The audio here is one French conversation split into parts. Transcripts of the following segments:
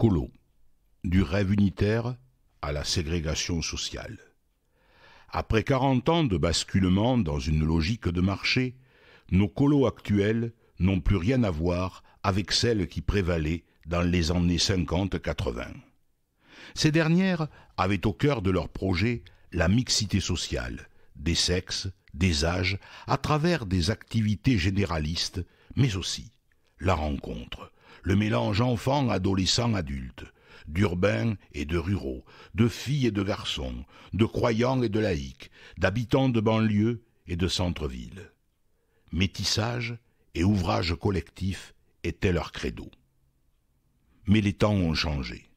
Colos, du rêve unitaire à la ségrégation sociale. Après 40 ans de basculement dans une logique de marché, nos colos actuels n'ont plus rien à voir avec celles qui prévalaient dans les années 50-80. Ces dernières avaient au cœur de leur projet la mixité sociale, des sexes, des âges, à travers des activités généralistes, mais aussi la rencontre, le mélange enfant-adolescent-adulte, d'urbains et de ruraux, de filles et de garçons, de croyants et de laïcs, d'habitants de banlieue et de centre-ville. Métissage et ouvrage collectif étaient leur credo. Mais les temps ont changé.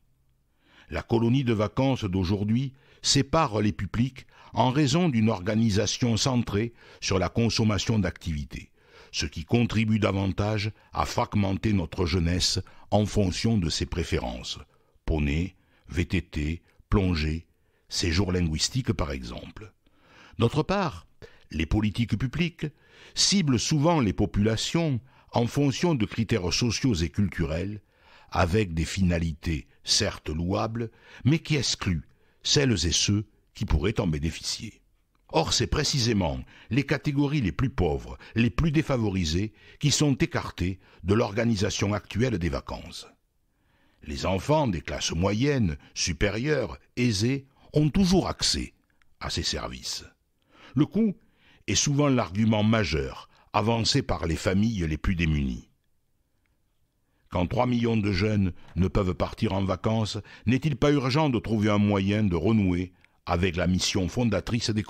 La colonie de vacances d'aujourd'hui sépare les publics en raison d'une organisation centrée sur la consommation d'activités ce qui contribue davantage à fragmenter notre jeunesse en fonction de ses préférences. Poney, VTT, plongée, séjour linguistique par exemple. D'autre part, les politiques publiques ciblent souvent les populations en fonction de critères sociaux et culturels, avec des finalités certes louables, mais qui excluent celles et ceux qui pourraient en bénéficier. Or, c'est précisément les catégories les plus pauvres, les plus défavorisées, qui sont écartées de l'organisation actuelle des vacances. Les enfants des classes moyennes, supérieures, aisées, ont toujours accès à ces services. Le coût est souvent l'argument majeur avancé par les familles les plus démunies. Quand 3 millions de jeunes ne peuvent partir en vacances, n'est-il pas urgent de trouver un moyen de renouer avec la mission fondatrice des